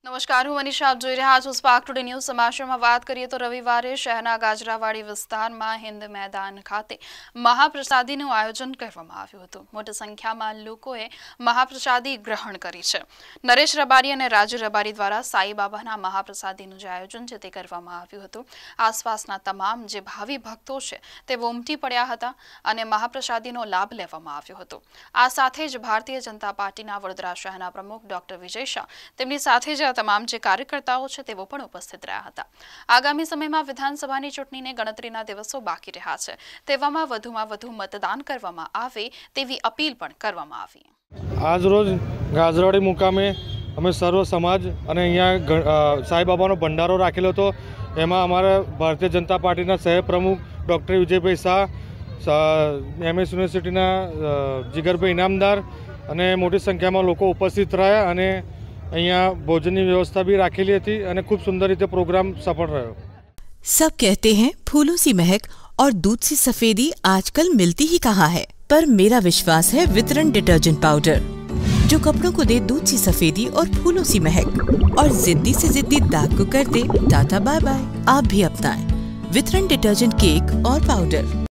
નમસ્કાર હું મનીષા આપ જોઈ રહ્યા છો સ્પાર્ક ટુડે ન્યૂઝ સમાચારમાં વાત કરીએ તો રવિવારે શહેરના ગાજરાવાડી વિસ્તારમાં હિન્દ મેદાન ખાતે મહાપ્રસાદીનું આયોજન કરવામાં આવ્યું હતું મોટી સંખ્યામાં લોકોએ મહાપ્રસાદી ગ્રહણ કરી છે નરેશ રબારી અને રાજુ રબારી દ્વારા સાંઈબાબાના મહાપ્રસાદીનું જે આયોજન છે તે કરવામાં આવ્યું હતું આસપાસના તમામ જે ભાવિ ભક્તો છે તે વોમટી પડ્યા હતા અને મહાપ્રસાદીનો લાભ લેવામાં આવ્યો હતો આ સાથે જ ભારતીય જનતા પાર્ટીના વડોદરા શહેરના પ્રમુખ ડોક્ટર વિજય શાહ તેમની સાથે જ આ તમામ જે કાર્યકર્તાઓ છે તેઓ પણ ઉપસ્થિત રહ્યા હતા આગામી સમયમાં વિધાનસભાની ચૂંટણીને ગણતરીના દિવસો બાકી રહ્યા છે તેવામાં વધુમાં વધુ મતદાન કરવામાં આવે તેવી અપીલ પણ કરવામાં આવી આજરોજ ગાજરવાડી મુકામે અમે સર્વ સમાજ અને અહીંયા સાંઈબાબાનો ભંડારો રાખેલો હતો એમાં અમારા ભારતીય જનતા પાર્ટીના સહ પ્રમુખ ડૉક્ટર વિજયભાઈ શાહ એમએસ યુનિવર્સિટીના જીગરભાઈ ઇનામદાર અને મોટી સંખ્યામાં લોકો ઉપસ્થિત રહ્યા અને भोजन की व्यवस्था भी રાખેલી थी और खूब सुंदर रीते प्रोग्राम सफल રહ્યો सब कहते हैं फूलों सी महक और दूध सी सफेदी आजकल मिलती ही कहाँ है पर मेरा विश्वास है वितरण डिटर्जेंट पाउडर जो कपड़ों को दे दूध सी सफेदी और फूलों सी महक और जिद्दी से जिद्दी दाग को कर दे टाटा बाय बाय आप भी अपनाएं वितरण डिटर्जेंट केक और पाउडर